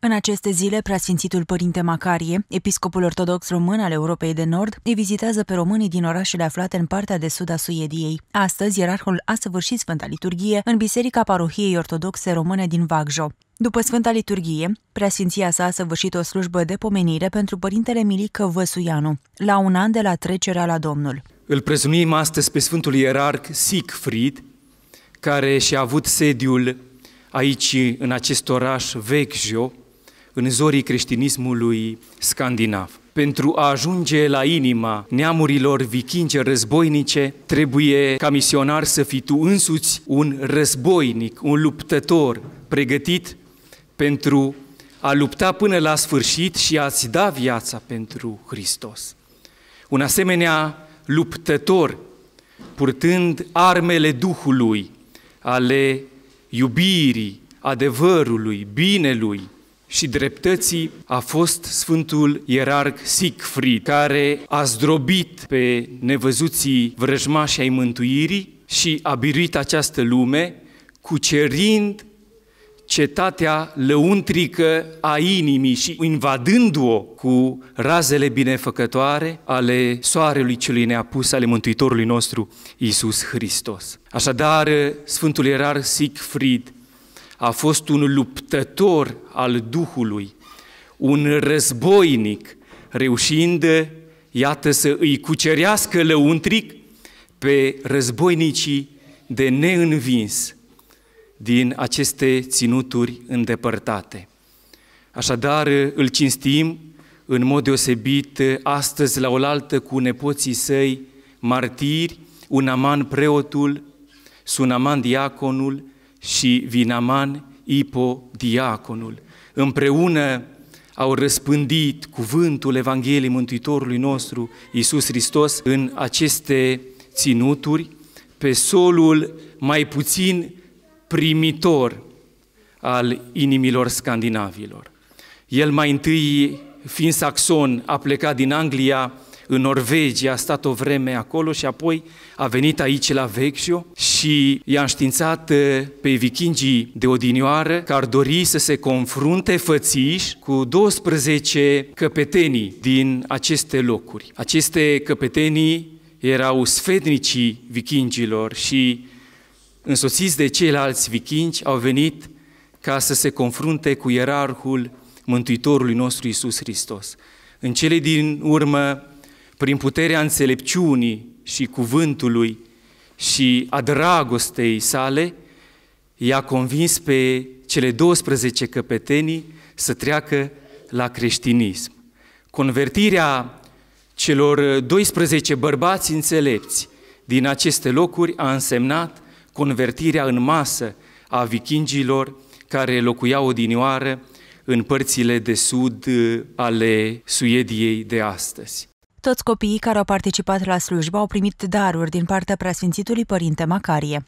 În aceste zile, preasfințitul Părinte Macarie, episcopul ortodox român al Europei de Nord, îi vizitează pe românii din orașele aflate în partea de sud a Suediei. Astăzi, ierarhul a săvârșit Sfânta Liturghie în Biserica Parohiei Ortodoxe Române din Vagjo. După Sfânta Liturghie, preasfinția sa a săvârșit o slujbă de pomenire pentru Părintele Milică Văsuianu, la un an de la trecerea la Domnul. Îl prezumim astăzi pe Sfântul Ierarh Siegfried, care și-a avut sediul aici, în acest oraș Vecchio, în zorii creștinismului scandinav. Pentru a ajunge la inima neamurilor vikinge, războinice, trebuie ca misionar să fii tu însuți un războinic, un luptător pregătit pentru a lupta până la sfârșit și a-ți da viața pentru Hristos. Un asemenea luptător, purtând armele Duhului, ale iubirii, adevărului, binelui, și dreptății a fost Sfântul Ierarh Siegfried, care a zdrobit pe nevăzuții vrăjmași ai mântuirii și a biruit această lume, cucerind cetatea lăuntrică a inimii și invadându-o cu razele binefăcătoare ale soarelui celui neapus, ale Mântuitorului nostru, Iisus Hristos. Așadar, Sfântul Ierar Siegfried a fost un luptător al Duhului, un războinic, reușind, iată, să îi cucerească lăuntric pe războinicii de neînvins din aceste ținuturi îndepărtate. Așadar, îl cinstim în mod deosebit astăzi la oaltă cu nepoții săi martiri, un aman preotul, Sunaman diaconul, și Vinaman Ipo, diaconul. Împreună au răspândit cuvântul Evangheliei Mântuitorului nostru, Iisus Hristos, în aceste ținuturi, pe solul mai puțin primitor al inimilor scandinavilor. El mai întâi, fiind saxon, a plecat din Anglia în Norvegia, a stat o vreme acolo și apoi a venit aici la Vecchio și i-a înștiințat uh, pe vikingii de odinioară că ar dori să se confrunte fățiși cu 12 căpetenii din aceste locuri. Aceste căpetenii erau sfednicii vikingilor și însoțiți de ceilalți vikingi au venit ca să se confrunte cu ierarhul Mântuitorului nostru Isus Hristos. În cele din urmă, prin puterea înțelepciunii și cuvântului și a dragostei sale, i-a convins pe cele 12 căpetenii să treacă la creștinism. Convertirea celor 12 bărbați înțelepți din aceste locuri a însemnat convertirea în masă a vikingilor care locuiau odinioară în părțile de sud ale Suediei de astăzi. Toți copiii care au participat la slujbă au primit daruri din partea preasfințitului părinte Macarie.